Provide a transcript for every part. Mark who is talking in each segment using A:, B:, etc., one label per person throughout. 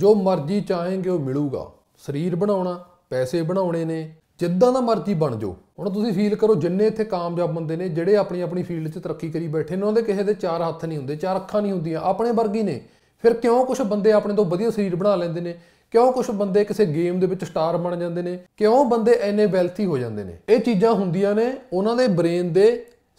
A: ਜੋ ਮਰਜ਼ੀ ਚਾਹੇਂਗੇ ਉਹ ਮਿਲੂਗਾ ਸਰੀਰ ਬਣਾਉਣਾ ਪੈਸੇ ਬਣਾਉਣੇ ਨੇ ਜਿੱਦਾਂ ਦਾ ਮਰਜ਼ੀ ਬਣ ਜਾਓ ਹੁਣ ਤੁਸੀਂ ਫੀਲ ਕਰੋ ਜਿੰਨੇ ਇੱਥੇ ਕਾਮਯਾਬ ਬੰਦੇ ਨੇ ਜਿਹੜੇ ਆਪਣੀ ਆਪਣੀ ਫੀਲਡ 'ਚ ਤਰੱਕੀ ਕਰੀ ਬੈਠੇ ਨੇ ਉਹਨਾਂ ਦੇ ਕਿਸੇ ਦੇ ਚਾਰ ਹੱਥ ਨਹੀਂ ਹੁੰਦੇ ਚਾਰ ਅੱਖਾਂ ਨਹੀਂ ਹੁੰਦੀਆਂ ਆਪਣੇ ਵਰਗੀ ਨੇ ਫਿਰ ਕਿਉਂ ਕੁਝ ਬੰਦੇ ਆਪਣੇ ਤੋਂ ਵਧੀਆ ਸਰੀਰ ਬਣਾ ਲੈਂਦੇ ਨੇ ਕਿਉਂ ਕੁਝ ਬੰਦੇ ਕਿਸੇ ਗੇਮ ਦੇ ਵਿੱਚ ਸਟਾਰ ਬਣ ਜਾਂਦੇ ਨੇ ਕਿਉਂ ਬੰਦੇ ਐਨੇ ਵੈਲਥੀ ਹੋ ਜਾਂਦੇ ਨੇ ਇਹ ਚੀਜ਼ਾਂ ਹੁੰਦੀਆਂ ਨੇ ਉਹਨਾਂ ਦੇ ਬ੍ਰੇਨ ਦੇ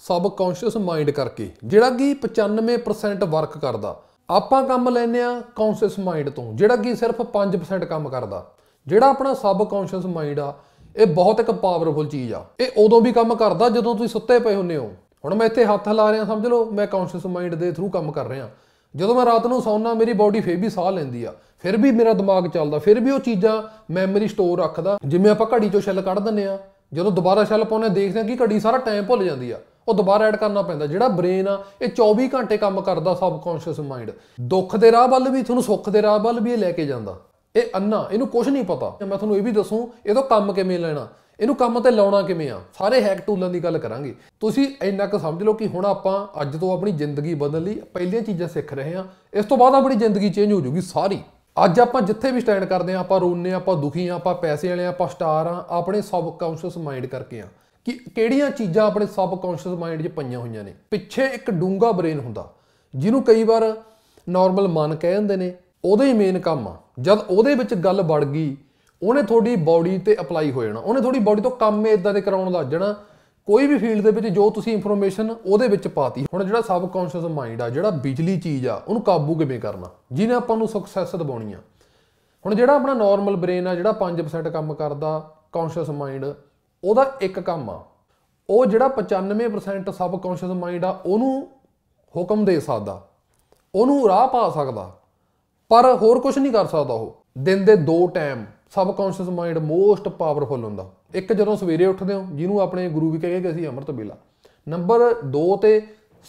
A: ਸਬਕੌਂਸ਼ੀਅਸ ਮਾਈਂਡ ਕਰਕੇ ਜਿਹੜਾ ਕਿ 95% ਵਰਕ ਕਰਦਾ ਆਪਾਂ ਕੰਮ ਲੈਨੇ ਆ ਕੌਨਸ਼ੀਅਸ ਮਾਈਂਡ ਤੋਂ ਜਿਹੜਾ ਕਿ ਸਿਰਫ 5% ਕੰਮ ਕਰਦਾ ਜਿਹੜਾ ਆਪਣਾ ਸਬ ਕੌਨਸ਼ੀਅਸ ਮਾਈਂਡ ਆ ਇਹ ਬਹੁਤ ਇੱਕ ਪਾਵਰਫੁਲ ਚੀਜ਼ ਆ ਇਹ ਉਦੋਂ ਵੀ ਕੰਮ ਕਰਦਾ ਜਦੋਂ ਤੁਸੀਂ ਸੁੱਤੇ ਪਏ ਹੁੰਨੇ ਹੋ ਹੁਣ ਮੈਂ ਇੱਥੇ ਹੱਥ ਲਾ ਰਿਹਾ ਸਮਝ ਲਓ ਮੈਂ ਕੌਨਸ਼ੀਅਸ ਮਾਈਂਡ ਦੇ ਥਰੂ ਕੰਮ ਕਰ ਰਿਹਾ ਜਦੋਂ ਮੈਂ ਰਾਤ ਨੂੰ ਸੌਣਾ ਮੇਰੀ ਬਾਡੀ ਫੇਰ ਵੀ ਸਾਹ ਲੈਂਦੀ ਆ ਫਿਰ ਵੀ ਮੇਰਾ ਦਿਮਾਗ ਚੱਲਦਾ ਫਿਰ ਵੀ ਉਹ ਚੀਜ਼ਾਂ ਮੈਮਰੀ ਸਟੋਰ ਰੱਖਦਾ ਜਿਵੇਂ ਆਪਾਂ ਘੜੀ ਚੋਂ ਸ਼ੈਲ ਕੱਢ ਦਿੰਨੇ ਆ ਜਦੋਂ ਦੁਬਾਰਾ ਸ਼ੈਲ ਪਾਉਨੇ ਦੇਖਦੇ ਆ ਕਿ ਘੜੀ ਸਾਰਾ ਟਾਈਮ ਭੁੱਲ ਜਾਂਦੀ ਆ ਉਹ ਦੁਬਾਰਾ ਐਡ ਕਰਨਾ ਪੈਂਦਾ ਜਿਹੜਾ ਬ੍ਰੇਨ ਆ ਇਹ 24 ਘੰਟੇ ਕੰਮ ਕਰਦਾ ਸਬਕੌਂਸ਼ੀਅਸ ਮਾਈਂਡ ਦੁੱਖ ਦੇ ਰਾਹ ਵੱਲ ਵੀ ਤੁਹਾਨੂੰ ਸੁੱਖ ਦੇ ਰਾਹ ਵੱਲ ਵੀ ਇਹ ਲੈ ਕੇ ਜਾਂਦਾ ਇਹ ਅੰਨਾ ਇਹਨੂੰ ਕੁਝ ਨਹੀਂ ਪਤਾ ਮੈਂ ਤੁਹਾਨੂੰ ਇਹ ਵੀ ਦੱਸੂ ਇਹਦਾ ਕੰਮ ਕਿਵੇਂ ਲੈਣਾ ਇਹਨੂੰ ਕੰਮ ਤੇ ਲਾਉਣਾ ਕਿਵੇਂ ਆ ਸਾਰੇ ਹੈਕ ਟੂਲਾਂ ਦੀ ਗੱਲ ਕਰਾਂਗੇ ਤੁਸੀਂ ਇੰਨਾ ਕੁ ਸਮਝ ਲਓ ਕਿ ਹੁਣ ਆਪਾਂ ਅੱਜ ਤੋਂ ਆਪਣੀ ਜ਼ਿੰਦਗੀ ਬਦਲ ਲਈ ਪਹਿਲੀਆਂ ਚੀਜ਼ਾਂ ਸਿੱਖ ਰਹੇ ਆ ਇਸ ਤੋਂ ਬਾਅਦ ਆਪਣੀ ਜ਼ਿੰਦਗੀ ਚੇਂਜ ਹੋ ਜਾਊਗੀ ਸਾਰੀ ਅੱਜ ਆਪਾਂ ਜਿੱਥੇ ਵੀ ਸਟੈਂਡ ਕਰਦੇ ਆ ਆਪਾਂ ਰੋਨੇ ਆਪਾਂ ਦੁਖੀ ਆ ਆਪਾਂ ਪੈਸੇ ਵਾਲੇ ਆ ਆਪਾਂ ਸਟਾਰ ਆ ਆਪਣੇ ਸਬਕੌਂਸ਼ੀਅਸ ਮਾਈਂਡ ਕਰਕੇ ਆ ਕਿ ਕਿਹੜੀਆਂ ਚੀਜ਼ਾਂ ਆਪਣੇ ਸਬ ਮਾਈਂਡ 'ਚ ਪਈਆਂ ਹੋਈਆਂ ਨੇ ਪਿੱਛੇ ਇੱਕ ਡੂੰਗਾ ਬ੍ਰੇਨ ਹੁੰਦਾ ਜਿਹਨੂੰ ਕਈ ਵਾਰ ਨਾਰਮਲ ਮਨ ਕਹਿ ਜਾਂਦੇ ਨੇ ਉਹਦਾ ਹੀ ਮੇਨ ਕੰਮ ਆ ਜਦ ਉਹਦੇ ਵਿੱਚ ਗੱਲ ਵੜ ਗਈ ਉਹਨੇ ਤੁਹਾਡੀ ਬਾਡੀ ਤੇ ਅਪਲਾਈ ਹੋ ਜਾਣਾ ਉਹਨੇ ਤੁਹਾਡੀ ਬਾਡੀ ਤੋਂ ਕੰਮ ਇਦਾਂ ਦੇ ਕਰਾਉਣ ਲੱਗ ਜਾਣਾ ਕੋਈ ਵੀ ਫੀਲਡ ਦੇ ਵਿੱਚ ਜੋ ਤੁਸੀਂ ਇਨਫੋਰਮੇਸ਼ਨ ਉਹਦੇ ਵਿੱਚ ਪਾਤੀ ਹੁਣ ਜਿਹੜਾ ਸਬ ਮਾਈਂਡ ਆ ਜਿਹੜਾ ਬਿਜਲੀ ਚੀਜ਼ ਆ ਉਹਨੂੰ ਕਾਬੂ ਕਿਵੇਂ ਕਰਨਾ ਜਿਹਨੇ ਆਪਾਂ ਨੂੰ ਸਕਸੈਸ ਦਿਵਾਉਣੀ ਆ ਹੁਣ ਜਿਹੜਾ ਆਪਣਾ ਨਾਰਮਲ ਬ੍ਰੇਨ ਆ ਜਿਹੜਾ 5% ਕੰਮ ਕਰਦਾ ਕੌਂਸ਼ੀਅਸ ਮਾਈਂਡ ਉਹਦਾ ਇੱਕ ਕੰਮ ਆ ਉਹ ਜਿਹੜਾ 95% ਸਬਕੌਂਸ਼ੀਅਸ ਮਾਈਂਡ ਆ ਉਹਨੂੰ ਹੁਕਮ ਦੇ ਸਕਦਾ ਉਹਨੂੰ ਰਾਹ ਪਾ ਸਕਦਾ ਪਰ ਹੋਰ ਕੁਝ ਨਹੀਂ ਕਰ ਸਕਦਾ ਉਹ ਦਿਨ ਦੇ ਦੋ time subconscious mind most powerful ਹੁੰਦਾ ਇੱਕ ਜਦੋਂ ਸਵੇਰੇ ਉੱਠਦੇ ਹਾਂ ਜਿਹਨੂੰ ਆਪਣੇ ਗੁਰੂ ਵੀ ਕਹਿੰਦੇ ਕਿ ਅਸੀਂ ਅੰਮ੍ਰਿਤ ਵੇਲਾ ਨੰਬਰ 2 ਤੇ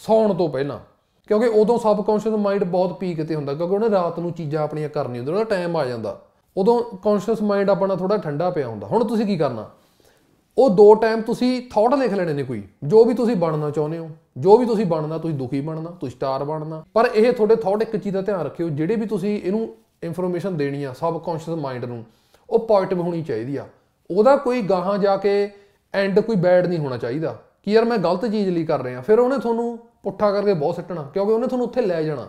A: ਸੌਣ ਤੋਂ ਪਹਿਲਾਂ ਕਿਉਂਕਿ ਉਦੋਂ ਸਬਕੌਂਸ਼ੀਅਸ ਮਾਈਂਡ ਬਹੁਤ ਪੀਕ ਤੇ ਹੁੰਦਾ ਕਿਉਂਕਿ ਉਹਨੇ ਰਾਤ ਨੂੰ ਚੀਜ਼ਾਂ ਆਪਣੀਆਂ ਕਰਨੀਆਂ ਹੁੰਦੀਆਂ ਉਹਦਾ ਟਾਈਮ ਆ ਜਾਂਦਾ ਉਦੋਂ ਕੌਂਸ਼ੀਅਸ ਮਾਈਂਡ ਆਪਣਾ ਥੋੜਾ ਠੰਡਾ ਪਿਆ ਹੁੰਦਾ ਹੁਣ ਤੁਸੀਂ ਕੀ ਕਰਨਾ ਉਹ ਦੋ ਟਾਈਮ ਤੁਸੀਂ ਥਾਟ ਲਿਖ ਲੈਣੇ ਨੇ ਕੋਈ ਜੋ ਵੀ ਤੁਸੀਂ ਬਣਨਾ ਚਾਹੁੰਦੇ ਹੋ ਜੋ ਵੀ ਤੁਸੀਂ ਬਣਨਾ ਤੁਸੀਂ ਦੁਖੀ ਬਣਨਾ ਤੁਸੀਂ ਸਟਾਰ ਬਣਨਾ ਪਰ ਇਹ ਤੁਹਾਡੇ ਥਾਟ ਇੱਕ ਚੀਜ਼ ਦਾ ਧਿਆਨ ਰੱਖਿਓ ਜਿਹੜੇ ਵੀ ਤੁਸੀਂ ਇਹਨੂੰ ਇਨਫੋਰਮੇਸ਼ਨ ਦੇਣੀ ਆ ਸਬ ਕੌਂਸ਼ੀਅਸ ਮਾਈਂਡ ਨੂੰ ਉਹ ਪੋਜ਼ਿਟਿਵ ਹੋਣੀ ਚਾਹੀਦੀ ਆ ਉਹਦਾ ਕੋਈ ਗਾਹਾਂ ਜਾ ਕੇ ਐਂਡ ਕੋਈ ਬੈਡ ਨਹੀਂ ਹੋਣਾ ਚਾਹੀਦਾ ਕਿ ਯਾਰ ਮੈਂ ਗਲਤ ਚੀਜ਼ ਲਈ ਕਰ ਰਿਹਾ ਫਿਰ ਉਹਨੇ ਤੁਹਾਨੂੰ ਪੁੱਠਾ ਕਰਕੇ ਬਹੁਤ ਸੱਟਣਾ ਕਿਉਂਕਿ ਉਹਨੇ ਤੁਹਾਨੂੰ ਉੱਥੇ ਲੈ ਜਾਣਾ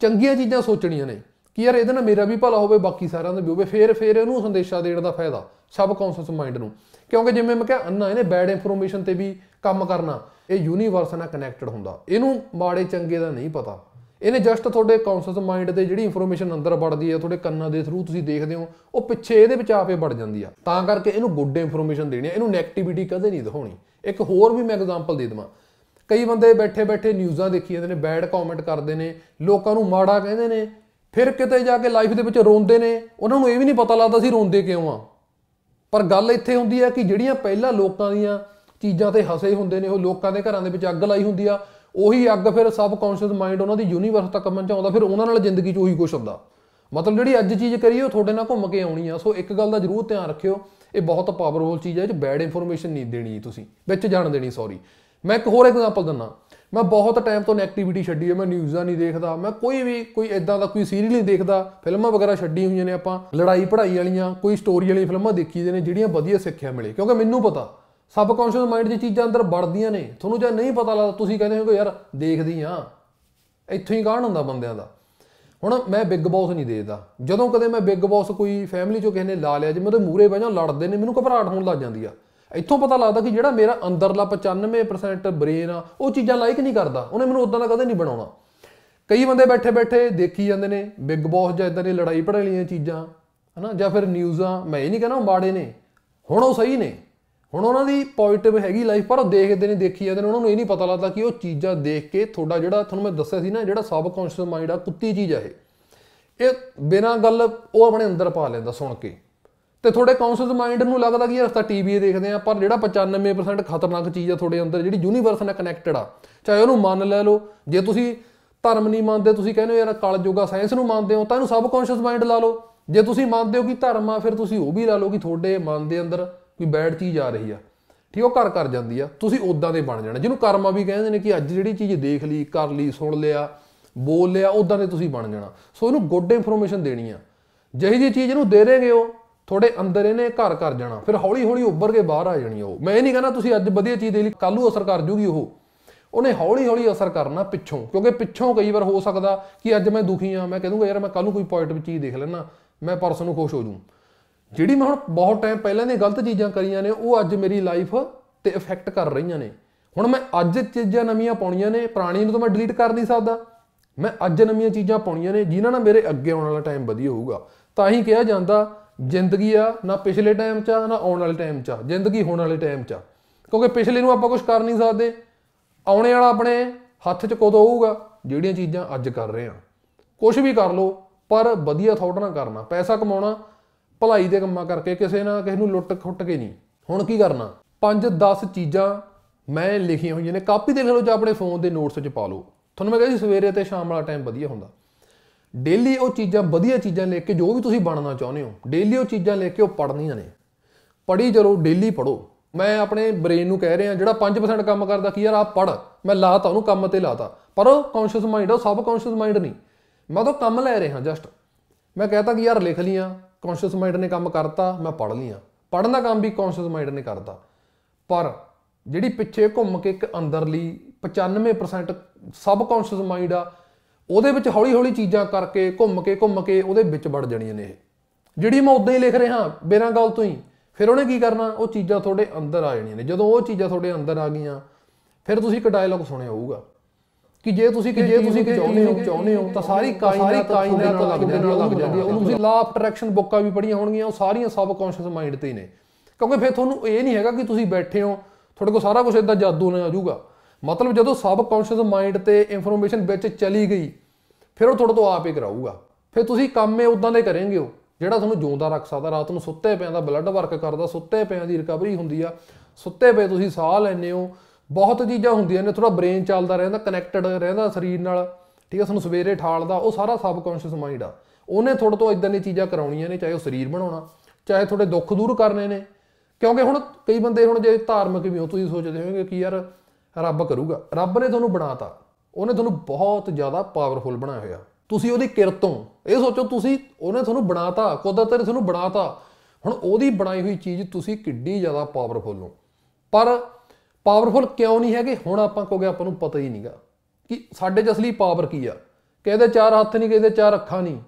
A: ਚੰਗੀਆਂ ਚੀਜ਼ਾਂ ਸੋਚਣੀਆਂ ਨੇ ਕਿ ਯਾਰ ਇਹਦੇ ਨਾਲ ਮੇਰਾ ਵੀ ਭਲਾ ਹੋਵੇ ਬਾਕੀ ਸਾਰਿਆਂ ਦਾ ਵੀ ਹੋਵੇ ਫੇਰ ਫੇਰ ਇਹਨੂੰ ਸੰਦੇਸ਼ਾ ਦੇਣ ਦਾ ਫਾਇਦਾ ਸਬ ਕੌਂਸ਼ੀਅਸ ਮਾਈਂਡ ਨੂੰ ਕਿਉਂਕਿ ਜਿਵੇਂ ਮੈਂ ਕਿਹਾ ਅੰਨਾ ਇਹਨੇ ਬੈਡ ਇਨਫੋਰਮੇਸ਼ਨ ਤੇ ਵੀ ਕੰਮ ਕਰਨਾ ਇਹ ਯੂਨੀਵਰਸ ਨਾਲ ਕਨੈਕਟਡ ਹੁੰਦਾ ਇਹਨੂੰ ਮਾੜੇ ਚੰਗੇ ਦਾ ਨਹੀਂ ਪਤਾ ਇਹਨੇ ਜਸਟ ਤੁਹਾਡੇ ਕੌਨਸ਼ੀਅਸ ਮਾਈਂਡ ਤੇ ਜਿਹੜੀ ਇਨਫੋਰਮੇਸ਼ਨ ਅੰਦਰ ਵੜਦੀ ਹੈ ਤੁਹਾਡੇ ਕੰਨਾਂ ਦੇ ਥਰੂ ਤੁਸੀਂ ਦੇਖਦੇ ਹੋ ਉਹ ਪਿੱਛੇ ਇਹਦੇ ਵਿੱਚ ਆਪੇ ਵੜ ਜਾਂਦੀ ਆ ਤਾਂ ਕਰਕੇ ਇਹਨੂੰ ਗੁੱਡ ਇਨਫੋਰਮੇਸ਼ਨ ਦੇਣੀ ਹੈ ਇਹਨੂੰ ਨੈਗੇਟਿਵਿਟੀ ਕਦੇ ਨਹੀਂ ਦਿਖਾਉਣੀ ਇੱਕ ਹੋਰ ਵੀ ਮੈਂ ਐਗਜ਼ਾਮਪਲ ਦੇ ਦਵਾਂ ਕਈ ਬੰਦੇ ਬੈਠੇ-ਬੈਠੇ ਨਿਊਜ਼ਾਂ ਦੇਖੀ ਜਾਂਦੇ ਨੇ ਬੈਡ ਕਮੈਂਟ ਕਰਦੇ ਨੇ ਲੋਕਾਂ ਨੂੰ ਮਾੜਾ ਕਹਿੰਦੇ ਨੇ ਫਿਰ ਕਿਤੇ ਜਾ ਕੇ ਲਾਈਫ ਦੇ ਵਿੱਚ ਰੋਂਦੇ ਨੇ ਉਹਨਾਂ ਨੂੰ ਇਹ ਵੀ ਨਹੀਂ ਪਤਾ ਲੱਗਦਾ ਸੀ ਰੋਂਦੇ ਕਿਉਂ ਆ ਪਰ ਗੱਲ ਇੱਥੇ ਹੁੰਦੀ ਹੈ ਕਿ ਜਿਹੜੀਆਂ ਪਹਿਲਾਂ ਲੋਕਾਂ ਦੀਆਂ ਚੀਜ਼ਾਂ ਤੇ ਹਸੇ ਹੁੰਦੇ ਨੇ ਉਹ ਲੋਕਾਂ ਦੇ ਘਰਾਂ ਦੇ ਵਿੱਚ ਅੱਗ ਲਾਈ ਹੁੰਦੀ ਆ ਉਹੀ ਅੱਗ ਫਿਰ ਸਬ ਕੌਨਸ਼ੀਅਸ ਮਾਈਂਡ ਉਹਨਾਂ ਦੀ ਯੂਨੀਵਰਸ ਤੱਕ ਪਹੁੰਚਾਉਂਦਾ ਫਿਰ ਉਹਨਾਂ ਨਾਲ ਜ਼ਿੰਦਗੀ 'ਚ ਉਹੀ ਕੁਝ ਹੁੰਦਾ ਮਤਲਬ ਜਿਹੜੀ ਅੱਜ ਚੀਜ਼ ਕਰੀਏ ਉਹ ਤੁਹਾਡੇ ਨਾਲ ਘੁੰਮ ਕੇ ਆਉਣੀ ਆ ਸੋ ਇੱਕ ਗੱਲ ਦਾ ਜ਼ਰੂਰ ਧਿਆਨ ਰੱਖਿਓ ਇਹ ਬਹੁਤ ਪਾਵਰਫੁਲ ਚੀਜ਼ ਹੈ ਜੇ ਬੈਡ ਇਨਫੋਰਮੇਸ਼ਨ ਨਹੀਂ ਦੇਣੀ ਤੁਸੀਂ ਵਿੱਚ ਜਾਣ ਦੇਣੀ ਸੌਰੀ ਮੈਂ ਇੱਕ ਹੋਰ ਐਗਜ਼ਾਮਪਲ ਦਿੰਨਾ ਮੈਂ ਬਹੁਤ ਟਾਈਮ ਤੋਂ ਨੈਗੇਟਿਵਿਟੀ ਛੱਡੀ ਹੈ ਮੈਂ ਨਿਊਜ਼ਾਂ ਨਹੀਂ ਦੇਖਦਾ ਮੈਂ ਕੋਈ ਵੀ ਕੋਈ ਇਦਾਂ ਦਾ ਕੋਈ ਸੀਰੀਅਲ ਨਹੀਂ ਦੇਖਦਾ ਫਿਲਮਾਂ ਵਗੈਰਾ ਛੱਡੀ ਹੋਈਆਂ ਨੇ ਆਪਾਂ ਲੜਾਈ ਪੜਾਈ ਵਾਲੀਆਂ ਕੋਈ ਸਟੋਰੀ ਵਾਲੀਆਂ ਫਿਲਮਾਂ ਦੇਖੀ ਦੇ ਨੇ ਜਿਹੜੀਆਂ ਵਧੀਆ ਸਿੱਖਿਆ ਮਿਲੇ ਕਿਉਂਕਿ ਮੈਨੂੰ ਪਤਾ ਸਬਕੌਂਸ਼ੀਅਸ ਮਾਈਂਡ ਦੀ ਚੀਜ਼ਾਂ ਅੰਦਰ ਵੜਦੀਆਂ ਨੇ ਤੁਹਾਨੂੰ ਜੇ ਨਹੀਂ ਪਤਾ ਲੱਗਦਾ ਤੁਸੀਂ ਕਹਿੰਦੇ ਹੋ ਯਾਰ ਦੇਖਦੀ ਆ ਇੱਥੋਂ ਹੀ ਕਾਹਨ ਹੁੰਦਾ ਬੰਦਿਆਂ ਦਾ ਹੁਣ ਮੈਂ ਬਿੱਗ ਬੌਸ ਨਹੀਂ ਦੇਖਦਾ ਜਦੋਂ ਕਦੇ ਮੈਂ ਬਿੱਗ ਬੌਸ ਕੋਈ ਫੈਮਿਲੀ 'ਚੋਂ ਕਿਸੇ ਨੇ ਲਾ ਲਿਆ ਜੇ ਮੇਰੇ ਮੂਰੇ ਬਹਿ ਜਾ ਲੜਦੇ ਨੇ ਮੈਨੂੰ ਘਬਰਾਹਟ ਹੋਣ ਲੱਗ ਜਾਂਦੀ ਆ ਇੱਥੋਂ ਪਤਾ ਲੱਗਦਾ ਕਿ ਜਿਹੜਾ ਮੇਰਾ ਅੰਦਰਲਾ 95% ਬ੍ਰੇਨ ਆ ਉਹ ਚੀਜ਼ਾਂ ਲਾਈਕ ਨਹੀਂ ਕਰਦਾ ਉਹਨੇ ਮੈਨੂੰ ਉਦਾਂ ਦਾ ਕਦੇ ਨਹੀਂ ਬਣਾਉਣਾ ਕਈ ਬੰਦੇ ਬੈਠੇ ਬੈਠੇ ਦੇਖੀ ਜਾਂਦੇ ਨੇ ਬਿਗ ਬੌਸ ਜਾਂ ਇਦਾਂ ਦੀ ਲੜਾਈ ਪੜਾਈ ਲਈਆਂ ਚੀਜ਼ਾਂ ਹਨਾ ਜਾਂ ਫਿਰ ਨਿਊਜ਼ਾਂ ਮੈਂ ਇਹ ਨਹੀਂ ਕਹਿੰਦਾ ਬਾੜੇ ਨੇ ਹੁਣ ਉਹ ਸਹੀ ਨੇ ਹੁਣ ਉਹਨਾਂ ਦੀ ਪੋਜ਼ਿਟਿਵ ਹੈਗੀ ਲਾਈਫ ਪਰ ਉਹ ਦੇਖਦੇ ਨੇ ਦੇਖੀ ਜਾਂਦੇ ਨੇ ਉਹਨਾਂ ਨੂੰ ਇਹ ਨਹੀਂ ਪਤਾ ਲੱਗਦਾ ਕਿ ਉਹ ਚੀਜ਼ਾਂ ਦੇਖ ਕੇ ਤੁਹਾਡਾ ਜਿਹੜਾ ਤੁਹਾਨੂੰ ਮੈਂ ਦੱਸਿਆ ਸੀ ਨਾ ਜਿਹੜਾ ਸਬ ਮਾਈਂਡ ਆ ਕੁੱਤੀ ਚੀਜ਼ ਆ ਇਹ ਇਹ ਬਿਨਾਂ ਗੱਲ ਉਹ ਆਪਣੇ ਅੰਦਰ ਪਾ ਲੈਂਦਾ ਸੁਣ ਕੇ ਤੇ ਤੁਹਾਡੇ ਕਾਉਂਸਲਸ ਮਾਈਂਡ ਨੂੰ ਲੱਗਦਾ ਕਿ ਯਾਰ ਅਸੀਂ ਟੀਵੀ ਦੇਖਦੇ ਆ ਪਰ ਜਿਹੜਾ 95% ਖਤਰਨਾਕ ਚੀਜ਼ ਆ ਤੁਹਾਡੇ ਅੰਦਰ ਜਿਹੜੀ ਯੂਨੀਵਰਸ ਨਾਲ ਕਨੈਕਟਡ ਆ ਚਾਹੇ ਉਹਨੂੰ ਮੰਨ ਲੈ ਲਓ ਜੇ ਤੁਸੀਂ ਧਰਮ ਨਹੀਂ ਮੰਨਦੇ ਤੁਸੀਂ ਕਹਿੰਦੇ ਹੋ ਯਾਰ ਕਾਲ ਜੋਗਾ ਸਾਇੰਸ ਨੂੰ ਮੰਨਦੇ ਹੋ ਤਾਂ ਇਹਨੂੰ ਸਬਕੌਨਸ਼ੀਅਸ ਮਾਈਂਡ ਲਾ ਲਓ ਜੇ ਤੁਸੀਂ ਮੰਨਦੇ ਹੋ ਕਿ ਧਰਮ ਆ ਫਿਰ ਤੁਸੀਂ ਉਹ ਵੀ ਲਾ ਲਓ ਕਿ ਤੁਹਾਡੇ ਮਨ ਦੇ ਅੰਦਰ ਕੋਈ ਬੈਡ ਚੀਜ਼ ਆ ਰਹੀ ਆ ਠੀਕ ਉਹ ਕਰ ਕਰ ਜਾਂਦੀ ਆ ਤੁਸੀਂ ਉਦਾਂ ਦੇ ਬਣ ਜਾਣਾ ਜਿਹਨੂੰ ਕਰਮਾ ਵੀ ਕਹਿੰਦੇ ਨੇ ਕਿ ਅੱਜ ਜਿਹੜੀ ਚੀਜ਼ ਦੇਖ ਲਈ ਕਰ ਲਈ ਸੁਣ ਲਿਆ ਬੋਲ ਲਿਆ ਉਦਾਂ ਦੇ ਤੁਸੀਂ ਬਣ ਜਾਣਾ ਸੋ ਇਹਨੂੰ ਗੁੱਡ ਇਨਫੋਰਮੇਸ਼ਨ ਦੇਣੀ ਆ ਜਿਹੀ ਜੀ ਚੀਜ਼ ਨੂੰ ਦੇ ਰਹੇਗੇ ਉਹ ਤੁਹਾਡੇ ਅੰਦਰ ਇਹਨੇ ਘਰ ਕਰ ਜਾਣਾ ਫਿਰ ਹੌਲੀ ਹੌਲੀ ਉੱਭਰ ਕੇ ਬਾਹਰ ਆ ਜਾਣੀ ਉਹ ਮੈਂ ਇਹ ਨਹੀਂ ਕਹਿੰਦਾ ਤੁਸੀਂ ਅੱਜ ਵਧੀਆ ਚੀਜ਼ ਦੇ ਲਈ ਕੱਲ ਨੂੰ ਅਸਰ ਕਰ ਜੂਗੀ ਉਹ ਉਹਨੇ ਹੌਲੀ ਹੌਲੀ ਅਸਰ ਕਰਨਾ ਪਿੱਛੋਂ ਕਿਉਂਕਿ ਪਿੱਛੋਂ ਕਈ ਵਾਰ ਹੋ ਸਕਦਾ ਕਿ ਅੱਜ ਮੈਂ ਦੁਖੀ ਆ ਮੈਂ ਕਹਦੂੰਗਾ ਯਾਰ ਮੈਂ ਕੱਲ ਨੂੰ ਕੋਈ ਪੋਜ਼ਿਟਿਵ ਚੀਜ਼ ਦੇਖ ਲੈਣਾ ਮੈਂ ਪਰਸੋਂ ਨੂੰ ਖੁਸ਼ ਹੋ ਜੂ ਜਿਹੜੀ ਮੈਂ ਹੁਣ ਬਹੁਤ ਟਾਈਮ ਪਹਿਲਾਂ ਨੇ ਗਲਤ ਚੀਜ਼ਾਂ ਕਰੀਆਂ ਨੇ ਉਹ ਅੱਜ ਮੇਰੀ ਲਾਈਫ ਤੇ ਇਫੈਕਟ ਕਰ ਰਹੀਆਂ ਨੇ ਹੁਣ ਮੈਂ ਅੱਜ ਚੀਜ਼ਾਂ ਨਵੀਆਂ ਪਾਉਣੀਆਂ ਨੇ ਪੁਰਾਣੀਆਂ ਨੂੰ ਤਾਂ ਮੈਂ ਡਿਲੀਟ ਕਰ ਨਹੀਂ ਸਕਦਾ ਮੈਂ ਅੱਜ ਨਵੀਆਂ ਚੀਜ਼ਾਂ ਪਾਉਣੀਆਂ ਨੇ ਜਿਨ੍ਹਾਂ ਨਾਲ ਮੇਰੇ ਅੱਗੇ ਆਉਣ ਵਾਲਾ ਟਾਈਮ ਵਧੀਆ ਹੋਊਗਾ ਤਾਂ ਹੀ ਕਿਹਾ ਜਾਂਦਾ ਜ਼ਿੰਦਗੀ ਆ ਨਾ ਪਿਛਲੇ ਟਾਈਮ 'ਚ ਨਾ ਆਉਣ ਵਾਲੇ ਟਾਈਮ 'ਚ ਜ਼ਿੰਦਗੀ ਹੋਣ ਵਾਲੇ ਟਾਈਮ 'ਚ ਕਿਉਂਕਿ ਪਿਛਲੇ ਨੂੰ ਆਪਾਂ ਕੁਝ ਕਰ ਨਹੀਂ ਸਕਦੇ ਆਉਣੇ ਵਾਲਾ ਆਪਣੇ ਹੱਥ 'ਚ ਕਦੋਂ ਆਊਗਾ ਜਿਹੜੀਆਂ ਚੀਜ਼ਾਂ ਅੱਜ ਕਰ ਰਹੇ ਆ ਕੁਝ ਵੀ ਕਰ ਲੋ ਪਰ ਵਧੀਆ ਥੌਟ ਨਾ ਕਰਨਾ ਪੈਸਾ ਕਮਾਉਣਾ ਭਲਾਈ ਦੇ ਕੰਮਾਂ ਕਰਕੇ ਕਿਸੇ ਨਾ ਕਿਸੇ ਨੂੰ ਲੁੱਟ ਖੁੱਟ ਕੇ ਨਹੀਂ ਹੁਣ ਕੀ ਕਰਨਾ 5-10 ਚੀਜ਼ਾਂ ਮੈਂ ਲਿਖੀਆਂ ਹੋਈਆਂ ਨੇ ਕਾਪੀ ਲਿਖ ਲਓ ਜਾਂ ਆਪਣੇ ਫੋਨ ਦੇ ਨੋਟਸ 'ਚ ਪਾ ਲਓ ਤੁਹਾਨੂੰ ਮੈਂ ਕਹਿੰਦਾ ਸਵੇਰੇ ਤੇ ਸ਼ਾਮ ਵਾਲਾ ਟਾਈਮ ਵਧੀਆ ਹੁੰਦਾ ਡੇਲੀ ਉਹ ਚੀਜ਼ਾਂ ਵਧੀਆ ਚੀਜ਼ਾਂ ਲੈ ਕੇ ਜੋ ਵੀ ਤੁਸੀਂ ਬਣਨਾ ਚਾਹੁੰਦੇ ਹੋ ਡੇਲੀ ਉਹ ਚੀਜ਼ਾਂ ਲੈ ਕੇ ਉਹ ਪੜਨੀਆਂ ਨੇ ਪੜੀ ਚਲੋ ਡੇਲੀ ਪੜੋ ਮੈਂ ਆਪਣੇ ਬ੍ਰੇਨ ਨੂੰ ਕਹਿ ਰਿਹਾ ਜਿਹੜਾ 5% ਕੰਮ ਕਰਦਾ ਕੀ ਯਾਰ ਆ ਪੜ ਮੈਂ ਲਾਤਾ ਉਹਨੂੰ ਕੰਮ ਤੇ ਲਾਤਾ ਪਰ ਉਹ ਕੌਨਸ਼ੀਅਸ ਮਾਈਂਡ ਆ ਸਬ ਕੌਨਸ਼ੀਅਸ ਮਾਈਂਡ ਨਹੀਂ ਮੈਂ ਤਾਂ ਕੰਮ ਲੈ ਰਿਹਾ ਜਸਟ ਮੈਂ ਕਹਤਾ ਕਿ ਯਾਰ ਲਿਖ ਲੀਆਂ ਕੌਨਸ਼ੀਅਸ ਮਾਈਂਡ ਨੇ ਕੰਮ ਕਰਤਾ ਮੈਂ ਪੜ ਲੀਆਂ ਪੜਨ ਦਾ ਕੰਮ ਵੀ ਕੌਨਸ਼ੀਅਸ ਮਾਈਂਡ ਨੇ ਕਰਤਾ ਪਰ ਜਿਹੜੀ ਪਿੱਛੇ ਘੁੰਮ ਕੇ ਇੱਕ ਅੰਦਰਲੀ 95% ਸਬ ਕੌਨਸ਼ੀਅਸ ਮਾਈਂਡ ਆ ਉਹਦੇ ਵਿੱਚ ਹੌਲੀ ਹੌਲੀ ਚੀਜ਼ਾਂ ਕਰਕੇ ਘੁੰਮ ਕੇ ਘੁੰਮ ਕੇ ਉਹਦੇ ਵਿੱਚ ਵੜ ਜਾਣੀਆਂ ਨੇ ਇਹ ਜਿਹੜੀ ਮੈਂ ਉਦਾਂ ਹੀ ਲਿਖ ਰਿਹਾ ਬਿਨਾਂ ਗੱਲ ਤੋਂ ਹੀ ਫਿਰ ਉਹਨੇ ਕੀ ਕਰਨਾ ਉਹ ਚੀਜ਼ਾਂ ਤੁਹਾਡੇ ਅੰਦਰ ਆ ਜਾਣੀਆਂ ਨੇ ਜਦੋਂ ਉਹ ਚੀਜ਼ਾਂ ਤੁਹਾਡੇ ਅੰਦਰ ਆ ਗਈਆਂ ਫਿਰ ਤੁਸੀਂ ਇੱਕ ਡਾਇਲੌਗ ਸੁਣਿਆ ਹੋਊਗਾ ਕਿ ਜੇ ਤੁਸੀਂ ਕਿ ਜੇ ਤੁਸੀਂ ਚਾਹੁੰਦੇ ਹੋ ਚਾਹੁੰਦੇ ਹੋ ਤਾਂ ਸਾਰੀ ਕਾਇਨਾਤ ਤੁਹਾਡੇ ਨਾਲ ਲੱਗ ਜਾਂਦੀ ਹੈ ਲੱਗ ਜਾਂਦੀ ਹੈ ਉਹ ਤੁਸੀਂ ਲਾ ਆਫ ਅਟਰੈਕਸ਼ਨ ਬੁੱਕਾਂ ਵੀ ਪੜ੍ਹੀਆਂ ਹੋਣਗੀਆਂ ਉਹ ਸਾਰੀਆਂ ਸਬ ਕੌਨਸ਼ੀਅਸ ਮਾਈਂਡ ਤੇ ਹੀ ਨੇ ਕਿਉਂਕਿ ਫਿਰ ਤੁਹਾਨੂੰ ਇਹ ਨਹੀਂ ਹੈਗਾ ਕਿ ਤੁਸੀਂ ਬੈਠੇ ਹੋ ਤੁਹਾਡੇ ਕੋਲ ਸਾਰਾ ਕੁਝ ਇਦਾਂ ਜਾਦੂ ਨਾਲ ਆ ਜਾਊਗਾ ਮਤਲਬ ਜਦੋਂ ਸਬ ਕੌਂਸ਼ੀਅਸ ਮਾਈਂਡ ਤੇ ਇਨਫੋਰਮੇਸ਼ਨ ਵਿੱਚ ਚਲੀ ਗਈ ਫਿਰ ਉਹ ਤੁਹਾਡੇ ਤੋਂ ਆਪ ਹੀ ਕਰਾਊਗਾ ਫਿਰ ਤੁਸੀਂ ਕੰਮ ਇਹ ਉਦਾਂ ਦੇ ਕਰੇਂਗੇ ਹੋ ਜਿਹੜਾ ਤੁਹਾਨੂੰ ਜਿਉਂਦਾ ਰੱਖ ਸਕਦਾ ਰਾਤ ਨੂੰ ਸੁੱਤੇ ਪਿਆਂ ਦਾ ਬਲੱਡ ਵਰਕ ਕਰਦਾ ਸੁੱਤੇ ਪਿਆਂ ਦੀ ਰਿਕਵਰੀ ਹੁੰਦੀ ਆ ਸੁੱਤੇ ਪਏ ਤੁਸੀਂ ਸਾਹ ਲੈਂਦੇ ਹੋ ਬਹੁਤ ਚੀਜ਼ਾਂ ਹੁੰਦੀਆਂ ਨੇ ਥੋੜਾ ਬ੍ਰੇਨ ਚੱਲਦਾ ਰਹਿੰਦਾ ਕਨੈਕਟਡ ਰਹਿੰਦਾ ਸਰੀਰ ਨਾਲ ਠੀਕ ਆ ਤੁਹਾਨੂੰ ਸਵੇਰੇ ਠਾਲਦਾ ਉਹ ਸਾਰਾ ਸਬ ਕੌਂਸ਼ੀਅਸ ਮਾਈਂਡ ਆ ਉਹਨੇ ਤੁਹਾਡੇ ਤੋਂ ਇਦਾਂ ਦੀਆਂ ਚੀਜ਼ਾਂ ਕਰਾਉਣੀਆਂ ਨੇ ਚਾਹੇ ਉਹ ਸਰੀਰ ਬਣਾਉਣਾ ਚਾਹੇ ਤੁਹਾਡੇ ਦੁੱਖ ਦੂਰ ਕਰਨੇ ਨੇ ਕਿਉਂਕਿ ਹੁਣ ਕਈ ਬੰਦੇ ਹੁਣ ਜੇ ਧਾਰਮਿਕ ਵੀ ਹੋ ਤੁਸੀਂ ਸੋਚਦੇ ਹੋਗੇ ਕਿ ਯਾਰ ਰੱਬ ਕਰੂਗਾ ਰੱਬ ਨੇ ਤੁਹਾਨੂੰ ਬਣਾਤਾ ਉਹਨੇ ਤੁਹਾਨੂੰ ਬਹੁਤ ਜ਼ਿਆਦਾ ਪਾਵਰਫੁਲ ਬਣਾਇਆ ਹੋਇਆ ਤੁਸੀਂ ਉਹਦੀ ਕਿਰਤੋਂ ਇਹ ਸੋਚੋ ਤੁਸੀਂ ਉਹਨੇ ਤੁਹਾਨੂੰ ਬਣਾਤਾ ਕੁਦਰਤ ਨੇ ਤੁਹਾਨੂੰ ਬਣਾਤਾ ਹੁਣ ਉਹਦੀ ਬਣਾਈ ਹੋਈ ਚੀਜ਼ ਤੁਸੀਂ ਕਿੱਡੀ ਜ਼ਿਆਦਾ ਪਾਵਰਫੁਲ ਹੋ ਪਰ ਪਾਵਰਫੁਲ ਕਿਉਂ ਨਹੀਂ ਹੈਗੇ ਹੁਣ ਆਪਾਂ ਕੋਗੇ ਆਪਾਂ ਨੂੰ ਪਤਾ ਹੀ ਨਹੀਂਗਾ ਕਿ ਸਾਡੇ 'ਚ ਅਸਲੀ ਪਾਵਰ ਕੀ ਆ ਕਿਹਦੇ ਚਾਰ ਹੱਥ ਨਹੀਂ ਕਿਹਦੇ ਚਾਰ ਅੱਖਾਂ ਨਹੀਂ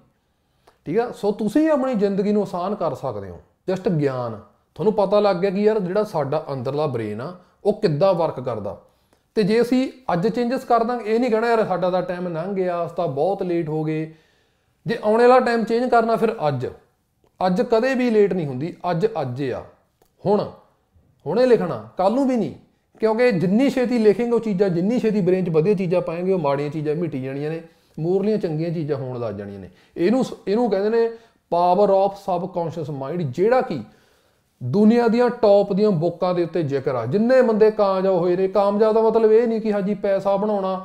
A: ਠੀਕ ਆ ਸੋ ਤੁਸੀਂ ਆਪਣੀ ਜ਼ਿੰਦਗੀ ਨੂੰ ਆਸਾਨ ਕਰ ਸਕਦੇ ਹੋ ਜਸਟ ਗਿਆਨ ਤੁਹਾਨੂੰ ਪਤਾ ਲੱਗ ਗਿਆ ਕਿ ਯਾਰ ਜਿਹੜਾ ਸਾਡਾ ਅੰਦਰਲਾ ਬ੍ਰੇਨ ਆ ਉਹ ਕਿੱਦਾਂ ਵਰਕ ਕਰਦਾ ਤੇ ਜੇ ਅਸੀਂ ਅੱਜ ਚੇਂਜਸ ਕਰ ਦਾਂਗੇ ਇਹ ਨਹੀਂ ਕਹਿਣਾ ਯਾਰ ਸਾਡਾ ਤਾਂ ਟਾਈਮ ਲੰਘ ਗਿਆ ਉਸ ਤਾਂ ਬਹੁਤ ਲੇਟ ਹੋ ਗਏ ਜੇ ਆਉਣ ਵਾਲਾ ਟਾਈਮ ਚੇਂਜ ਕਰਨਾ ਫਿਰ ਅੱਜ ਅੱਜ ਕਦੇ ਵੀ ਲੇਟ ਨਹੀਂ ਹੁੰਦੀ ਅੱਜ ਅੱਜ ਆ ਹੁਣ ਹੁਣੇ ਲਿਖਣਾ ਕੱਲ ਨੂੰ ਵੀ ਨਹੀਂ ਕਿਉਂਕਿ ਜਿੰਨੀ ਛੇਤੀ ਲਿਖेंगे ਉਹ ਚੀਜ਼ਾਂ ਜਿੰਨੀ ਛੇਤੀ ਬ੍ਰੇਨ 'ਚ ਵਧੀਆ ਚੀਜ਼ਾਂ ਪਾਏਗੇ ਉਹ ਮਾੜੀਆਂ ਚੀਜ਼ਾਂ ਮਿਟੀ ਜਾਣੀਆਂ ਨੇ ਮੂਰਲੀਆਂ ਚੰਗੀਆਂ ਚੀਜ਼ਾਂ ਹੋਣ ਲੱਗ ਜਾਣੀਆਂ ਨੇ ਇਹਨੂੰ ਇਹਨੂੰ ਕਹਿੰਦੇ ਨੇ ਪਾਵਰ ਆਫ ਸਬਕੌਂਸ਼ੀਅਸ ਮਾਈਂਡ ਜਿਹੜਾ ਕਿ ਦੁਨੀਆ ਦੀਆਂ ਟੌਪ ਦੀਆਂ ਬੁੱਕਾਂ ਦੇ ਉੱਤੇ ਜ਼ਿਕਰ ਆ ਜਿੰਨੇ ਬੰਦੇ ਕਾਮਯਾਬ ਹੋਏ ਨੇ ਕਾਮਯਾਬ ਦਾ ਮਤਲਬ ਇਹ ਨਹੀਂ ਕਿ ਹਾਜੀ ਪੈਸਾ ਬਣਾਉਣਾ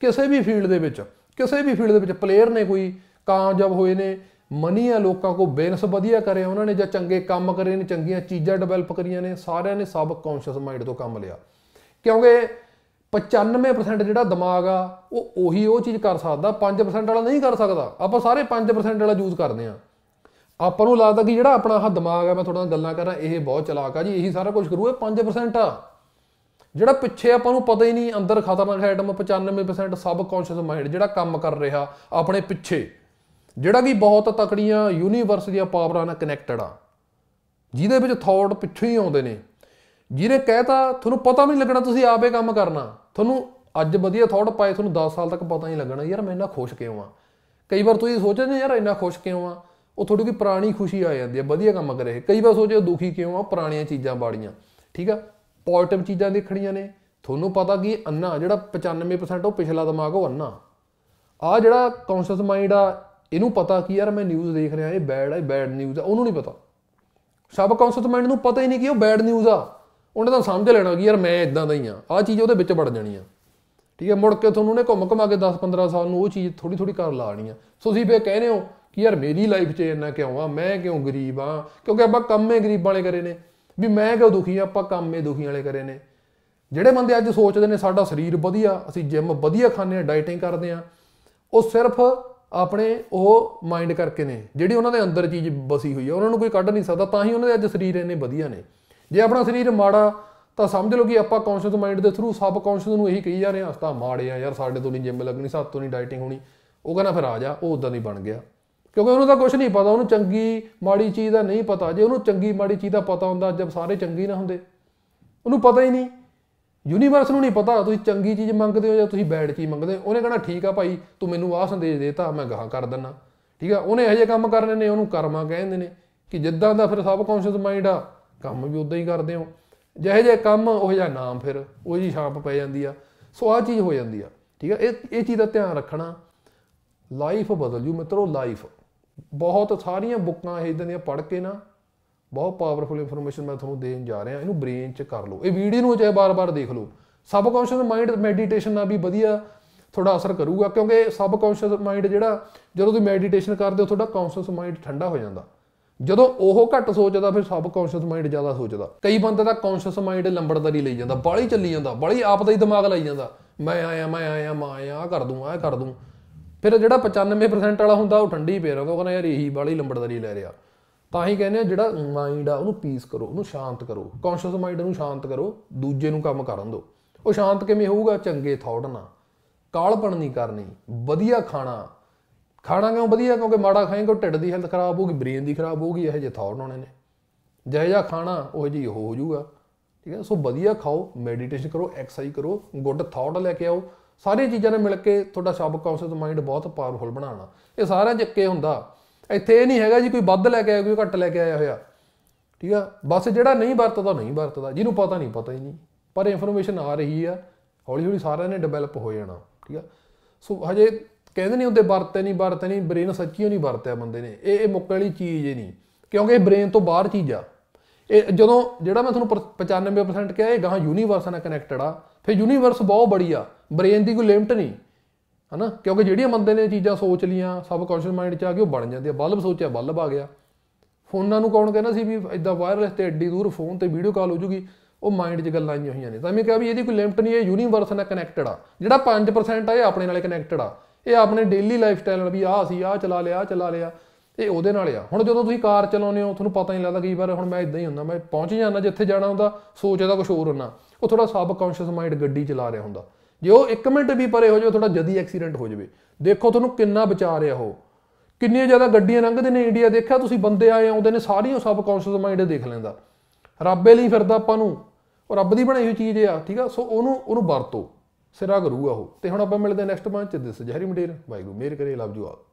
A: ਕਿਸੇ ਵੀ ਫੀਲਡ ਦੇ ਵਿੱਚ ਕਿਸੇ ਵੀ ਫੀਲਡ ਦੇ ਵਿੱਚ ਪਲੇਅਰ ਨੇ ਕੋਈ ਕਾਮਯਾਬ ਹੋਏ ਨੇ ਮਨੀ ਆ ਲੋਕਾਂ ਕੋ ਬਿਜ਼ਨਸ ਵਧੀਆ ਕਰਿਆ ਉਹਨਾਂ ਨੇ ਜਾਂ ਚੰਗੇ ਕੰਮ ਕਰੇ ਨੇ ਚੰਗੀਆਂ ਚੀਜ਼ਾਂ ਡਿਵੈਲਪ ਕਰੀਆਂ ਨੇ ਸਾਰਿਆਂ ਨੇ ਸਬ ਕੌਨਸ਼ੀਅਸ ਮਾਈਂਡ ਤੋਂ ਕੰਮ ਲਿਆ ਕਿਉਂਕਿ 95% ਜਿਹੜਾ ਦਿਮਾਗ ਆ ਉਹ ਉਹੀ ਉਹ ਚੀਜ਼ ਕਰ ਸਕਦਾ 5% ਵਾਲਾ ਨਹੀਂ ਕਰ ਸਕਦਾ ਆਪਾਂ ਸਾਰੇ 5% ਵਾਲਾ ਯੂਜ਼ ਕਰਦੇ ਆ ਆਪਾਂ ਨੂੰ ਲੱਗਦਾ ਕਿ ਜਿਹੜਾ ਆਪਣਾ ਆਹ ਦਿਮਾਗ ਹੈ ਮੈਂ ਤੁਹਾਡੇ ਨਾਲ ਗੱਲਾਂ ਕਰਾਂ ਇਹ ਬਹੁਤ ਚਲਾਕ ਆ ਜੀ ਇਹੀ ਸਾਰਾ ਕੁਝ ਕਰੂ ਇਹ 5% ਆ ਜਿਹੜਾ ਪਿੱਛੇ ਆਪਾਂ ਨੂੰ ਪਤਾ ਹੀ ਨਹੀਂ ਅੰਦਰ ਖਤਰਨਾਕ ਆਈਟਮ 95% ਸਬ ਕੌਨਸ਼ੀਅਸ ਮਾਈਂਡ ਜਿਹੜਾ ਕੰਮ ਕਰ ਰਿਹਾ ਆਪਣੇ ਪਿੱਛੇ ਜਿਹੜਾ ਕਿ ਬਹੁਤ ਤਕੜੀਆਂ ਯੂਨੀਵਰਸ ਦੀਆਂ ਪਾਵਰਾਂ ਨਾਲ ਕਨੈਕਟਡ ਆ ਜਿਹਦੇ ਵਿੱਚ ਥੌਟ ਪਿੱਛੇ ਹੀ ਆਉਂਦੇ ਨੇ ਜਿਹਨੇ ਕਹਿਤਾ ਤੁਹਾਨੂੰ ਪਤਾ ਵੀ ਨਹੀਂ ਲੱਗਣਾ ਤੁਸੀਂ ਆਪੇ ਕੰਮ ਕਰਨਾ ਤੁਹਾਨੂੰ ਅੱਜ ਵਧੀਆ ਥੌਟ ਪਾਏ ਤੁਹਾਨੂੰ 10 ਸਾਲ ਤੱਕ ਪਤਾ ਨਹੀਂ ਲੱਗਣਾ ਯਾਰ ਮੈਂ ਇੰਨਾ ਖੁਸ਼ ਕਿਉਂ ਆ ਕਈ ਵਾਰ ਤੁਸੀਂ ਸੋਚਦੇ ਯਾਰ ਇੰਨਾ ਖੁਸ਼ ਕਿਉਂ ਆ ਉਹ ਤੁਹਾਡੀ ਕੋਈ ਪੁਰਾਣੀ ਖੁਸ਼ੀ ਆ ਜਾਂਦੀ ਹੈ ਵਧੀਆ ਕੰਮ ਕਰੇ ਕਈ ਵਾਰ ਸੋਚੋ ਦੁਖੀ ਕਿਉਂ ਆ ਪੁਰਾਣੀਆਂ ਚੀਜ਼ਾਂ ਬਾੜੀਆਂ ਠੀਕ ਆ ਪੋਜ਼ਿਟਿਵ ਚੀਜ਼ਾਂ ਦੇਖਣੀਆਂ ਨੇ ਤੁਹਾਨੂੰ ਪਤਾ ਕੀ ਅੰਨਾ ਜਿਹੜਾ 95% ਉਹ ਪਿਛਲਾ ਦਿਮਾਗ ਉਹ ਅੰਨਾ ਆ ਜਿਹੜਾ ਕੌਨਸ਼ੀਅਸ ਮਾਈਂਡ ਆ ਇਹਨੂੰ ਪਤਾ ਕੀ ਯਾਰ ਮੈਂ ਨਿਊਜ਼ ਦੇਖ ਰਿਹਾ ਇਹ ਬੈਡ ਆ ਇਹ ਬੈਡ ਨਿਊਜ਼ ਆ ਉਹਨੂੰ ਨਹੀਂ ਪਤਾ ਸਬ ਕੌਨਸ਼ੀਅਸ ਮਾਈਂਡ ਨੂੰ ਪਤਾ ਹੀ ਨਹੀਂ ਕਿ ਉਹ ਬੈਡ ਨਿਊਜ਼ ਆ ਉਹਨੇ ਤਾਂ ਸਮਝ ਲੈਣਾ ਕਿ ਯਾਰ ਮੈਂ ਇਦਾਂ ਦਾ ਹੀ ਆ ਆ ਚੀਜ਼ ਉਹਦੇ ਵਿੱਚ ਵੜ ਜਾਣੀ ਆ ਠੀਕ ਹੈ ਮੁੜ ਕੇ ਤੁਹਾਨੂੰ ਨੇ ਘੁੰਮ ਘਮਾ ਕੇ 10 15 ਸਾਲ ਨੂੰ ਉਹ ਚੀਜ਼ ਥੋੜੀ ਥੋੜੀ ਕਰ ਲਾਣੀ ਆ ਸੋ ਤੁਸੀਂ ਫੇਰ ਕਹਿੰਦੇ ਹੋ ਕਿ ਯਾਰ ਮੇਰੀ ਲਾਈਫ 'ਚ ਇੰਨਾ ਕਿਉਂ ਆ ਮੈਂ ਕਿਉਂ ਗਰੀਬ ਆ ਕਿਉਂਕਿ ਆਪਾਂ ਕੰਮੇ ਗਰੀਬਾਂ ਵਾਲੇ ਕਰੇ ਨੇ ਵੀ ਮੈਂ ਕਿਉਂ ਦੁਖੀ ਆ ਆਪਾਂ ਕੰਮੇ ਦੁਖੀ ਵਾਲੇ ਕਰੇ ਨੇ ਜਿਹੜੇ ਬੰਦੇ ਅੱਜ ਸੋਚਦੇ ਨੇ ਸਾਡਾ ਸਰੀਰ ਵਧੀਆ ਅਸੀਂ ਜਿਮ ਵਧੀਆ ਖਾਂਦੇ ਆ ਡਾਈਟਿੰਗ ਕਰਦੇ ਆ ਉਹ ਸਿਰਫ ਆਪਣੇ ਉਹ ਮਾਈਂਡ ਕਰਕੇ ਨੇ ਜਿਹੜੀ ਉਹਨਾਂ ਦੇ ਅੰਦਰ ਚੀਜ਼ ਬਸੀ ਹੋਈ ਆ ਉਹਨਾਂ ਨੂੰ ਕੋਈ ਕੱਢ ਨਹੀਂ ਸਕਦਾ ਤਾਂ ਹੀ ਉਹਨਾਂ ਦੇ ਅੱਜ ਸਰੀਰ ਇੰਨੇ ਵਧੀਆ ਨੇ ਜੇ ਆਪਣਾ ਸਰੀਰ ਮਾੜਾ ਤਾਂ ਸਮਝ ਲਓ ਕਿ ਆਪਾਂ ਕੌਨਸ਼ੀਅਸ ਮਾਈਂਡ ਦੇ ਥਰੂ ਸਬ ਕੌਨਸ਼ੀਅਸ ਨੂੰ ਇਹੀ ਕਹੀ ਜਾ ਰਹੇ ਹਾਂ ਅਸਾਂ ਮਾੜੇ ਆ ਯਾਰ ਸਾਡੇ ਤੋਂ ਨਹੀਂ ਜਿੰਮ ਲੱਗਣੀ ਸਾਡੇ ਤੋਂ ਨਹੀਂ ਡਾਈਟਿੰਗ ਹੋਣੀ ਉਹ ਕਹਿੰਦਾ ਫਿਰ ਆ ਜਾ ਉਹ ਉਦਾਂ ਦੀ ਬਣ ਗਿਆ ਕਿਉਂਕਿ ਉਹਨੂੰ ਤਾਂ ਕੁਝ ਨਹੀਂ ਪਤਾ ਉਹਨੂੰ ਚੰਗੀ ਮਾੜੀ ਚੀਜ਼ ਦਾ ਨਹੀਂ ਪਤਾ ਜੇ ਉਹਨੂੰ ਚੰਗੀ ਮਾੜੀ ਚੀਜ਼ ਦਾ ਪਤਾ ਹੁੰਦਾ ਜਦ ਸਾਰੇ ਚੰਗੇ ਨਾ ਹੁੰਦੇ ਉਹਨੂੰ ਪਤਾ ਹੀ ਨਹੀਂ ਯੂਨੀਵਰਸ ਨੂੰ ਨਹੀਂ ਪਤਾ ਤੁਸੀਂ ਚੰਗੀ ਚੀਜ਼ ਮੰਗਦੇ ਹੋ ਜਾਂ ਤੁਸੀਂ ਬੈਡ ਚੀਜ਼ ਮੰਗਦੇ ਹੋ ਉਹਨੇ ਕਹਣਾ ਠੀਕ ਆ ਭਾਈ ਤੂੰ ਮੈਨੂੰ ਆਹ ਸੰਦੇਸ਼ ਦੇਤਾ ਮੈਂ ਗਾਹ ਕਰ ਦਿੰਨਾ ਠੀਕ ਆ ਉਹਨੇ ਇਹ ਜੇ ਕੰਮ ਕਰਨੇ ਨੇ ਉਹਨੂੰ ਕਰਮਾ ਕਹਿੰਦੇ ਨੇ ਕਿ ਜਿੱਦਾਂ ਦਾ ਫਿਰ ਸਬ ਕੌਨਸ਼ੀਅਸ ਮਾਈਂਡ ਆ ਕੰਮ ਵੀ ਉਦਾਂ ਹੀ ਕਰਦੇ ਹੋ ਜਿਹੇ ਜਿਹੇ ਕੰਮ ਉਹ ਜਿਹਾ ਨਾਮ ਫਿਰ ਉਹ ਜੀ ਛਾਪ ਪੈ ਜਾਂਦੀ ਆ ਸੋ ਆ ਚੀਜ਼ ਹੋ ਜਾਂਦੀ ਆ ਠੀਕ ਆ ਇਹ ਇਹ ਚੀਜ਼ ਦਾ ਧਿਆਨ ਰੱਖਣਾ ਲਾਈਫ ਬਦਲ ਜੂ ਮਿੱਤਰੋ ਲਾਈਫ ਬਹੁਤ ਸਾਰੀਆਂ ਬੁੱਕਾਂ ਇਹ ਇਦਾਂ ਦੀਆਂ ਪੜ੍ਹ ਕੇ ਨਾ ਬਹੁਤ ਪਾਵਰਫੁਲ ਇਨਫੋਰਮੇਸ਼ਨ ਮੈਂ ਤੁਹਾਨੂੰ ਦੇਣ ਜਾ ਰਿਹਾ ਇਹਨੂੰ ਬ੍ਰੇਨ 'ਚ ਕਰ ਲਓ ਇਹ ਵੀਡੀਓ ਨੂੰ ਚਾਹੇ ਬਾਰ-ਬਾਰ ਦੇਖ ਲਓ ਸਬਕੌਂਸ਼ੀਅਸ ਮਾਈਂਡ ਮੈਡੀਟੇਸ਼ਨ ਨਾਲ ਵੀ ਵਧੀਆ ਥੋੜਾ ਅਸਰ ਕਰੂਗਾ ਕਿਉਂਕਿ ਸਬਕੌਂਸ਼ੀਅਸ ਮਾਈਂਡ ਜਿਹੜਾ ਜਦੋਂ ਤੁਸੀਂ ਮੈਡੀਟੇਸ਼ਨ ਕਰਦੇ ਹੋ ਤੁਹਾਡਾ ਕੌਂਸ਼ੀਅਸ ਮਾਈਂਡ ਠੰਡਾ ਹੋ ਜਾਂਦਾ ਜਦੋਂ ਉਹ ਘੱਟ ਸੋਚਦਾ ਫਿਰ ਸਬਕੌਂਸ਼ੀਅਸ ਮਾਈਂਡ ਜ਼ਿਆਦਾ ਸੋਚਦਾ ਕਈ ਬੰਦੇ ਦਾ ਕੌਂਸ਼ੀਅਸ ਮਾਈਂਡ ਲੰਬੜਦਾਰੀ ਲਈ ਜਾਂਦਾ ਬਾਲੀ ਚੱਲੀ ਜਾਂਦਾ ਬਾਲੀ ਆਪ ਦਾ ਹੀ ਦਿਮਾਗ ਲਾਈ ਜਾਂਦਾ ਮੈਂ ਆਇਆ ਮੈਂ ਆਇਆ ਮੈਂ ਆਇਆ ਕਰ ਦੂੰ ਆ ਕਰ ਦੂੰ ਫਿਰ ਜਿਹੜਾ 95% ਵਾਲਾ ਹੁੰਦਾ ਉਹ ਠੰਡੀ ਪੀ ਰਿਹਾ ਉਹ ਕਹਿੰਦਾ ਯਾਰ ਇਹੀ ਬਾਲੀ ਲੰਬੜਦਾਰੀ ਲੈ ਰਿਹਾ ਤਾਂ ਹੀ ਕਹਿੰਦੇ ਆ ਜਿਹੜਾ ਮਾਈਂਡ ਆ ਉਹਨੂੰ ਪੀਸ ਕਰੋ ਉਹਨੂੰ ਸ਼ਾਂਤ ਕਰੋ ਕੌਨਸ਼ੀਅਸ ਮਾਈਂਡ ਨੂੰ ਸ਼ਾਂਤ ਕਰੋ ਦੂਜੇ ਨੂੰ ਕੰਮ ਕਰਨ ਦਿਓ ਉਹ ਸ਼ਾਂਤ ਕਿਵੇਂ ਹੋਊਗਾ ਚੰਗੇ ਥੌਟ ਨਾਲ ਕਾਲਪਣ ਨਹੀਂ ਕਰਨੀ ਵਧੀਆ ਖਾਣਾ ਖਾਣਾ ਕਿਉਂ ਵਧੀਆ ਕਿਉਂਕਿ ਮਾੜਾ ਖਾਏਗਾ ਢਿੱਡ ਦੀ ਹੈਲਥ ਖਰਾਬ ਹੋਊਗੀ ਬ੍ਰੇਨ ਦੀ ਖਰਾਬ ਹੋਊਗੀ ਇਹ ਜੇ ਥੌਟ ਹੋਣੇ ਨੇ ਜਿਹੇ ਜਿਹਾ ਖਾਣਾ ਉਹ ਜੀ ਹੋ ਜਾਊਗਾ ਠੀਕ ਹੈ ਸੋ ਵਧੀਆ ਖਾਓ ਮੈਡੀਟੇਸ਼ਨ ਕਰੋ ਐਕਸਰਸਾਈਜ਼ ਕਰੋ ਗੁੱਡ ਥੌਟ ਲੈ ਕੇ ਆਓ ਸਾਰੀਆਂ ਚੀਜ਼ਾਂ ਨੇ ਮਿਲ ਕੇ ਤੁਹਾਡਾ ਸਬ ਮਾਈਂਡ ਬਹੁਤ ਪਾਵਰਫੁਲ ਬਣਾਉਣਾ ਇਹ ਸਾਰਾ ਜੱਕੇ ਹੁੰਦਾ ਇੱਥੇ ਇਹ ਨਹੀਂ ਹੈਗਾ ਜੀ ਕੋਈ ਵੱਧ ਲੈ ਕੇ ਆਇਆ ਕੋਈ ਘੱਟ ਲੈ ਕੇ ਆਇਆ ਹੋਇਆ ਠੀਕ ਆ ਬਸ ਜਿਹੜਾ ਨਹੀਂ ਵਰਤਦਾ ਨਹੀਂ ਵਰਤਦਾ ਜਿਹਨੂੰ ਪਤਾ ਨਹੀਂ ਪਤਾ ਹੀ ਨਹੀਂ ਪਰ ਇਨਫੋਰਮੇਸ਼ਨ ਆ ਰਹੀ ਆ ਹੌਲੀ ਹੌਲੀ ਸਾਰਿਆਂ ਨੇ ਡਿਵੈਲਪ ਹੋ ਜਾਣਾ ਠੀਕ ਆ ਸੋ ਹਜੇ ਕਹਿੰਦੇ ਨਹੀਂ ਹੁੰਦੇ ਵਰਤੇ ਨਹੀਂ ਵਰਤੇ ਨਹੀਂ ਬ੍ਰੇਨ ਸੱਚੀ ਨਹੀਂ ਵਰਤਿਆ ਬੰਦੇ ਨੇ ਇਹ ਇਹ ਮੁੱਕਣ ਵਾਲੀ ਚੀਜ਼ ਹੀ ਨਹੀਂ ਕਿਉਂਕਿ ਇਹ ਬ੍ਰੇਨ ਤੋਂ ਬਾਹਰ ਚੀਜ਼ ਆ ਇਹ ਜਦੋਂ ਜਿਹੜਾ ਮੈਂ ਤੁਹਾਨੂੰ 95% ਕਿਹਾ ਇਹ ਗਾਹਾਂ ਯੂਨੀਵਰਸ ਨਾਲ ਕਨੈਕਟਡ ਆ ਫਿਰ ਯੂਨੀਵਰਸ ਬਹੁਤ ਬੜੀ ਆ ਬ੍ਰੇਨ ਦੀ ਕੋਈ ਲਿਮਟ ਨਹੀਂ ਹਨਾ ਕਿਉਂਕਿ ਜਿਹੜੀਆਂ ਬੰਦੇ ਨੇ ਚੀਜ਼ਾਂ ਸੋਚ ਲੀਆਂ ਸਬ ਮਾਈਂਡ 'ਚ ਆ ਕੇ ਉਹ ਬਣ ਜਾਂਦੇ ਆ ਬਲਬ ਸੋਚਿਆ ਬਲਬ ਆ ਗਿਆ ਫੋਨਾਂ ਨੂੰ ਕੌਣ ਕਹਿੰਦਾ ਸੀ ਵੀ ਇਦਾਂ ਵਾਇਰਲੈਸ ਤੇ ਐਡੀ ਦੂਰ ਫੋਨ ਤੇ ਵੀਡੀਓ ਕਾਲ ਹੋ ਜੂਗੀ ਉਹ ਮਾਈਂਡ 'ਚ ਗੱਲਾਂ ਆਈਆਂ ਹੋਈਆਂ ਨੇ ਤਾਂ ਮੈਂ ਕਿਹਾ ਵੀ ਇਹਦੀ ਕੋਈ ਲਿਮਟ ਨਹੀਂ ਇਹ ਯੂਨੀਵਰਸ ਨਾਲ ਕਨੈਕਟਡ ਆ ਜਿਹੜਾ 5% ਆ ਇਹ ਆਪਣੇ ਨਾਲ ਕਨੈਕਟਡ ਆ ਇਹ ਆਪਣੇ ਡੇਲੀ ਲਾਈਫ ਸਟਾਈਲ ਨਾਲ ਵੀ ਆਹ ਅਸੀਂ ਆਹ ਚਲਾ ਲਿਆ ਆਹ ਚਲਾ ਲਿਆ ਇਹ ਉਹਦੇ ਨਾਲ ਆ ਹੁਣ ਜਦੋਂ ਤੁਸੀਂ ਕਾਰ ਚਲਾਉਂਦੇ ਹੋ ਤੁਹਾਨੂੰ ਪਤਾ ਨਹੀਂ ਲੱਗਦਾ ਕਈ ਵਾਰ ਹੁਣ ਮੈਂ ਇਦਾਂ ਹੀ ਹੁੰਦਾ ਮੈਂ ਪਹੁੰਚ ਜਾਂਦਾ ਜਿੱਥੇ ਜਾਣਾ ਹੁੰਦਾ ਸੋਚਦਾ ਕੁਝ ਹੋਰ ਹੁੰਦਾ ਉਹ ਥੋੜਾ ਸਬ ਕੌਂਸ਼ੀਅਸ ਮਾਈਂਡ ਗੱਡੀ ਚਲਾ ਰਿਹਾ ਹੁੰਦਾ ਜੇ ਉਹ 1 ਮਿੰਟ ਵੀ ਪਰੇ ਹੋ ਜਾਵੇ ਥੋੜਾ ਜਦੀ ਐਕਸੀਡੈਂਟ ਹੋ ਜਾਵੇ ਦੇਖੋ ਤੁਹਾਨੂੰ ਕਿੰਨਾ ਬਚਾ ਰਿਹਾ ਉਹ ਕਿੰਨੀਆਂ ਜ਼ਿਆਦਾ ਗੱਡੀਆਂ ਲੰਘਦੇ ਨੇ ਇੰਡੀਆ ਦੇਖਿਆ ਤੁਸੀਂ ਬੰਦੇ ਆਏ ਆਉਂਦੇ ਨੇ ਸਾਰੀਆਂ ਸਬ ਕੌਂਸ਼ੀਅਸ ਮਾਈਂਡ ਦੇਖ ਲੈਂਦਾ ਰੱਬੇ ਲਈ ਫਿਰਦਾ ਆਪਾਂ ਨੂੰ ਉਹ ਰੱਬ ਦੀ ਬਣਾਈ ਹੋਈ ਚੀਜ਼ ਆ ਠੀਕ ਆ ਸੋ ਉਹਨੂੰ ਉਹਨੂੰ ਵਰਤੋ ਸਿਰਾ ਕਰੂਗਾ ਉਹ ਤੇ ਹੁਣ ਆਪਾਂ ਮਿਲਦੇ ਨੈਕਸਟ ਪੰਚ ਦਿਸ ਜਹਰੀ ਮਟੇਰ ਵਾਹਿਗੁਰੂ ਮੇਰ ਕਰੇ ਲਵ ਯੂ ਆਲ